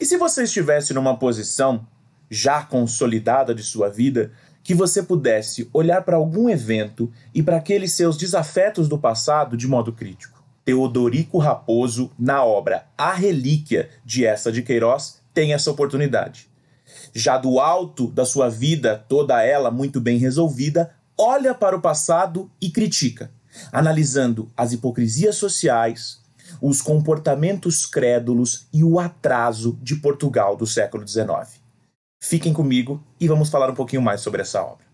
E se você estivesse numa posição já consolidada de sua vida, que você pudesse olhar para algum evento e para aqueles seus desafetos do passado de modo crítico? Teodorico Raposo, na obra A Relíquia de Essa de Queiroz, tem essa oportunidade. Já do alto da sua vida, toda ela muito bem resolvida, olha para o passado e critica, analisando as hipocrisias sociais, os comportamentos crédulos e o atraso de Portugal do século XIX. Fiquem comigo e vamos falar um pouquinho mais sobre essa obra.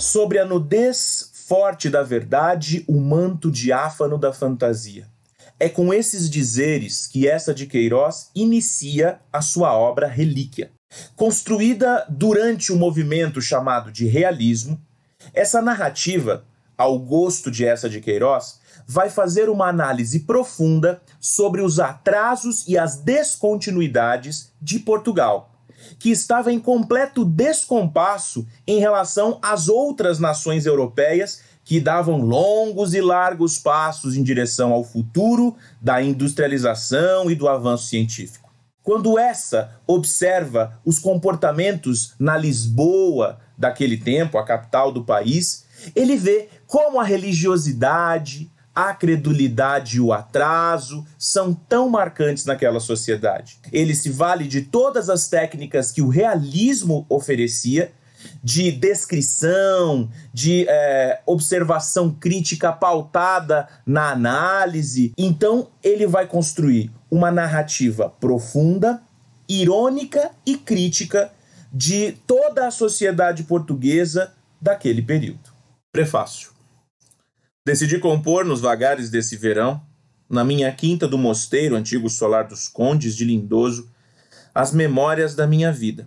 Sobre a nudez forte da verdade, o manto diáfano da fantasia. É com esses dizeres que essa de Queiroz inicia a sua obra Relíquia Construída durante o movimento chamado de realismo, essa narrativa, ao gosto de essa de Queiroz, vai fazer uma análise profunda sobre os atrasos e as descontinuidades de Portugal, que estava em completo descompasso em relação às outras nações europeias que davam longos e largos passos em direção ao futuro da industrialização e do avanço científico. Quando essa observa os comportamentos na Lisboa daquele tempo, a capital do país, ele vê como a religiosidade, a credulidade e o atraso são tão marcantes naquela sociedade. Ele se vale de todas as técnicas que o realismo oferecia de descrição, de é, observação crítica pautada na análise. Então, ele vai construir uma narrativa profunda, irônica e crítica de toda a sociedade portuguesa daquele período. Prefácio. Decidi compor nos vagares desse verão, na minha quinta do mosteiro, antigo solar dos condes de Lindoso, as memórias da minha vida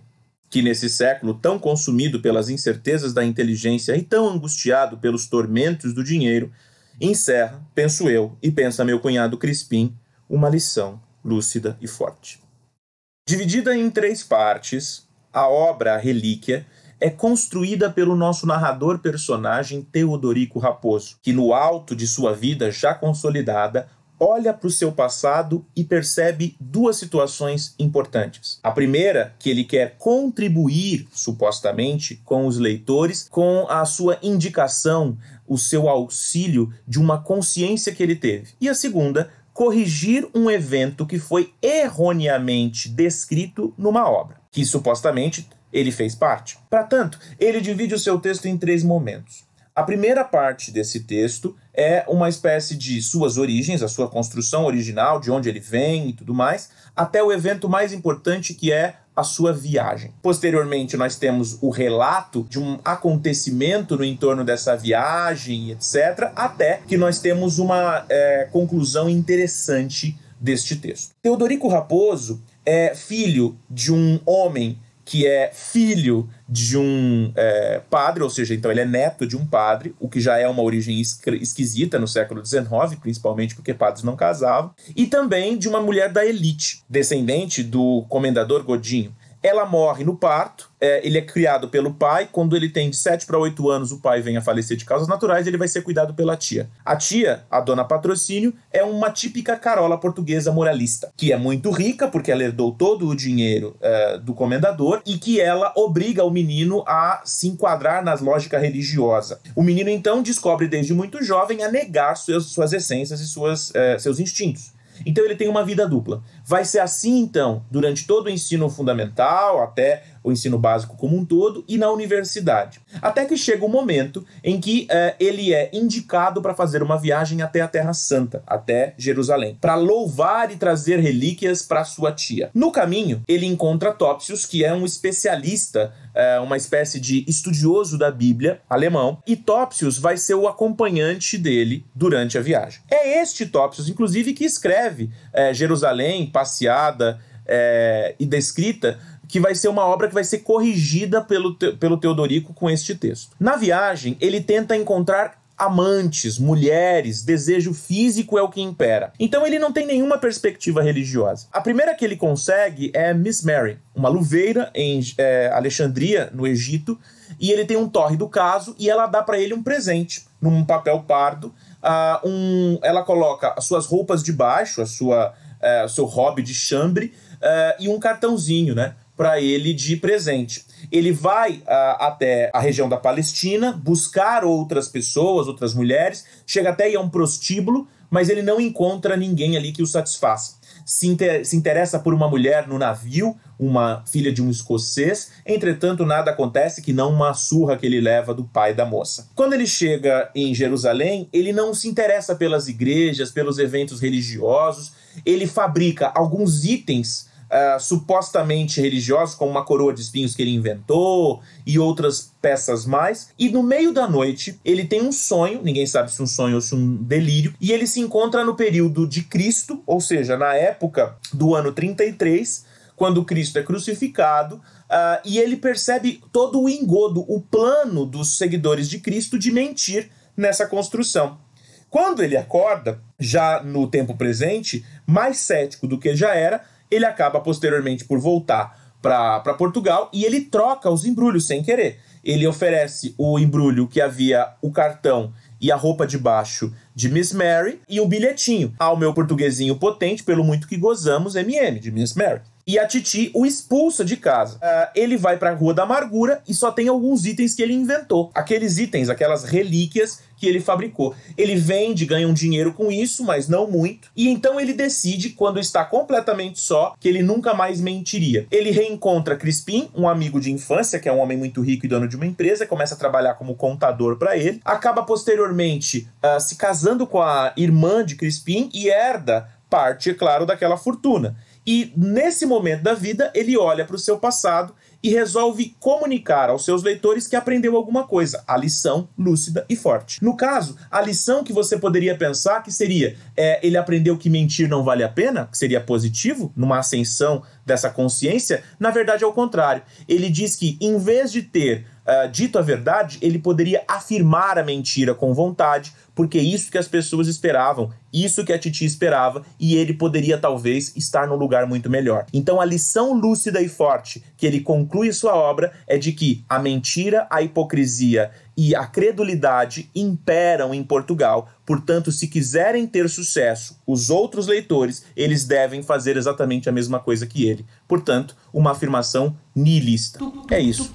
que nesse século tão consumido pelas incertezas da inteligência e tão angustiado pelos tormentos do dinheiro, encerra, penso eu e pensa meu cunhado Crispim, uma lição lúcida e forte. Dividida em três partes, a obra a Relíquia é construída pelo nosso narrador personagem Teodorico Raposo, que no alto de sua vida já consolidada olha para o seu passado e percebe duas situações importantes. A primeira, que ele quer contribuir, supostamente, com os leitores, com a sua indicação, o seu auxílio de uma consciência que ele teve. E a segunda, corrigir um evento que foi erroneamente descrito numa obra, que supostamente ele fez parte. Para tanto, ele divide o seu texto em três momentos. A primeira parte desse texto é uma espécie de suas origens, a sua construção original, de onde ele vem e tudo mais, até o evento mais importante que é a sua viagem. Posteriormente, nós temos o relato de um acontecimento no entorno dessa viagem, etc., até que nós temos uma é, conclusão interessante deste texto. Teodorico Raposo é filho de um homem que é filho de um é, padre, ou seja, então ele é neto de um padre, o que já é uma origem esquisita no século XIX, principalmente porque padres não casavam, e também de uma mulher da elite, descendente do comendador Godinho. Ela morre no parto, é, ele é criado pelo pai. Quando ele tem de 7 para 8 anos, o pai vem a falecer de causas naturais, ele vai ser cuidado pela tia. A tia, a dona Patrocínio, é uma típica carola portuguesa moralista, que é muito rica, porque ela herdou todo o dinheiro é, do comendador, e que ela obriga o menino a se enquadrar nas lógica religiosa. O menino, então, descobre desde muito jovem a negar suas, suas essências e suas, é, seus instintos. Então ele tem uma vida dupla. Vai ser assim então durante todo o ensino fundamental, até o ensino básico como um todo e na universidade. Até que chega o um momento em que eh, ele é indicado para fazer uma viagem até a Terra Santa, até Jerusalém, para louvar e trazer relíquias para sua tia. No caminho, ele encontra Topsius, que é um especialista é, uma espécie de estudioso da Bíblia alemão, e Topsius vai ser o acompanhante dele durante a viagem. É este Topsius, inclusive, que escreve é, Jerusalém, Passeada é, e Descrita, que vai ser uma obra que vai ser corrigida pelo, pelo Teodorico com este texto. Na viagem, ele tenta encontrar amantes, mulheres, desejo físico é o que impera. Então ele não tem nenhuma perspectiva religiosa. A primeira que ele consegue é Miss Mary, uma luveira em é, Alexandria, no Egito, e ele tem um torre do caso e ela dá para ele um presente, num papel pardo. Uh, um, ela coloca as suas roupas de baixo, a sua, uh, seu hobby de chambre uh, e um cartãozinho, né, para ele de presente. Ele vai ah, até a região da Palestina buscar outras pessoas, outras mulheres, chega até a um prostíbulo, mas ele não encontra ninguém ali que o satisfaça. Se, inter se interessa por uma mulher no navio, uma filha de um escocês. Entretanto, nada acontece que não uma surra que ele leva do pai da moça. Quando ele chega em Jerusalém, ele não se interessa pelas igrejas, pelos eventos religiosos. Ele fabrica alguns itens ah, supostamente religiosos, como uma coroa de espinhos que ele inventou e outras peças mais. E no meio da noite, ele tem um sonho, ninguém sabe se um sonho ou se um delírio, e ele se encontra no período de Cristo, ou seja, na época do ano 33, quando Cristo é crucificado, uh, e ele percebe todo o engodo, o plano dos seguidores de Cristo de mentir nessa construção. Quando ele acorda, já no tempo presente, mais cético do que já era, ele acaba posteriormente por voltar para Portugal e ele troca os embrulhos sem querer. Ele oferece o embrulho que havia o cartão e a roupa de baixo de Miss Mary e o bilhetinho ao meu portuguesinho potente, pelo muito que gozamos, MM, de Miss Mary e a Titi o expulsa de casa. Uh, ele vai para a Rua da Amargura e só tem alguns itens que ele inventou. Aqueles itens, aquelas relíquias que ele fabricou. Ele vende, ganha um dinheiro com isso, mas não muito. E então ele decide, quando está completamente só, que ele nunca mais mentiria. Ele reencontra Crispim, um amigo de infância, que é um homem muito rico e dono de uma empresa, começa a trabalhar como contador para ele. Acaba posteriormente uh, se casando com a irmã de Crispim e herda parte, é claro, daquela fortuna. E nesse momento da vida, ele olha para o seu passado e resolve comunicar aos seus leitores que aprendeu alguma coisa, a lição lúcida e forte. No caso, a lição que você poderia pensar que seria é, ele aprendeu que mentir não vale a pena, que seria positivo, numa ascensão dessa consciência, na verdade é o contrário. Ele diz que em vez de ter uh, dito a verdade, ele poderia afirmar a mentira com vontade, porque isso que as pessoas esperavam, isso que a Titi esperava, e ele poderia talvez estar num lugar muito melhor. Então a lição lúcida e forte que ele conclui sua obra é de que a mentira, a hipocrisia e a credulidade imperam em Portugal, portanto, se quiserem ter sucesso, os outros leitores, eles devem fazer exatamente a mesma coisa que ele. Portanto, uma afirmação nihilista. É isso.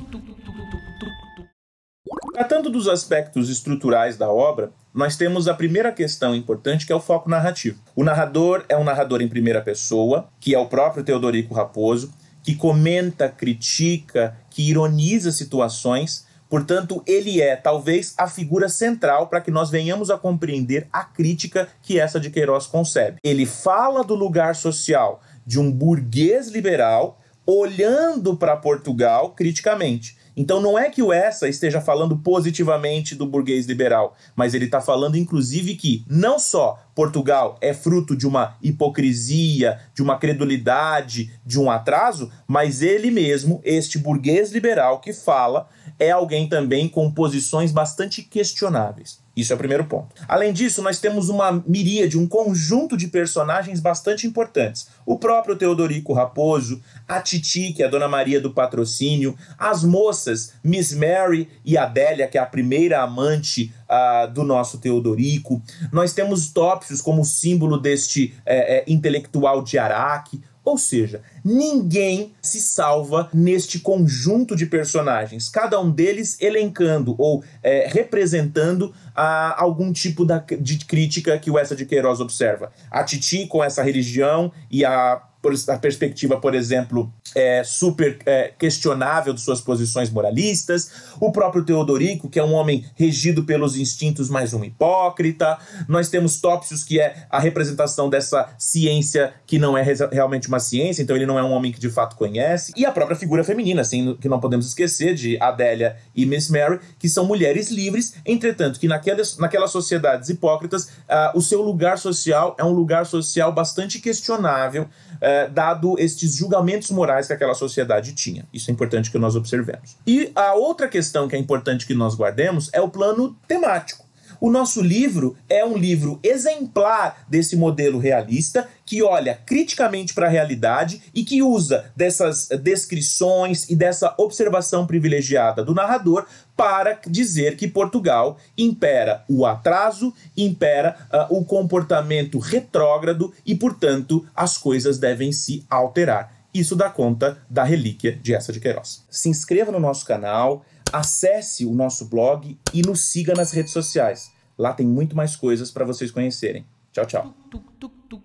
Tratando dos aspectos estruturais da obra, nós temos a primeira questão importante que é o foco narrativo. O narrador é um narrador em primeira pessoa, que é o próprio Teodorico Raposo, que comenta, critica, que ironiza situações. Portanto, ele é talvez a figura central para que nós venhamos a compreender a crítica que essa de Queiroz concebe. Ele fala do lugar social de um burguês liberal olhando para Portugal criticamente. Então não é que o essa esteja falando positivamente do burguês liberal, mas ele está falando inclusive que não só Portugal é fruto de uma hipocrisia, de uma credulidade, de um atraso, mas ele mesmo, este burguês liberal que fala, é alguém também com posições bastante questionáveis. Isso é o primeiro ponto. Além disso, nós temos uma miríade, um conjunto de personagens bastante importantes. O próprio Teodorico Raposo, a Titi, que é a Dona Maria do Patrocínio, as moças Miss Mary e Adélia, que é a primeira amante uh, do nosso Teodorico. Nós temos Topsius como símbolo deste é, é, intelectual de Araque. Ou seja, ninguém se salva neste conjunto de personagens, cada um deles elencando ou é, representando a, ah, algum tipo da, de crítica que o Essa de Queiroz observa. A Titi com essa religião e a, a perspectiva, por exemplo, é, super é, questionável de suas posições moralistas, o próprio Teodorico, que é um homem regido pelos instintos, mas um hipócrita. Nós temos Topsius, que é a representação dessa ciência que não é realmente uma ciência, então ele não é um homem que de fato conhece. E a própria figura feminina, assim, que não podemos esquecer, de Adélia e Miss Mary, que são mulheres livres, entretanto, que naquelas, naquelas sociedades hipócritas, uh, o seu lugar social é um lugar social bastante questionável, uh, dado estes julgamentos morais que aquela sociedade tinha. Isso é importante que nós observemos. E a outra questão que é importante que nós guardemos é o plano temático. O nosso livro é um livro exemplar desse modelo realista que olha criticamente para a realidade e que usa dessas descrições e dessa observação privilegiada do narrador para dizer que Portugal impera o atraso, impera uh, o comportamento retrógrado e, portanto, as coisas devem se alterar. Isso dá conta da relíquia de Essa de Queiroz. Se inscreva no nosso canal, acesse o nosso blog e nos siga nas redes sociais. Lá tem muito mais coisas para vocês conhecerem. Tchau, tchau.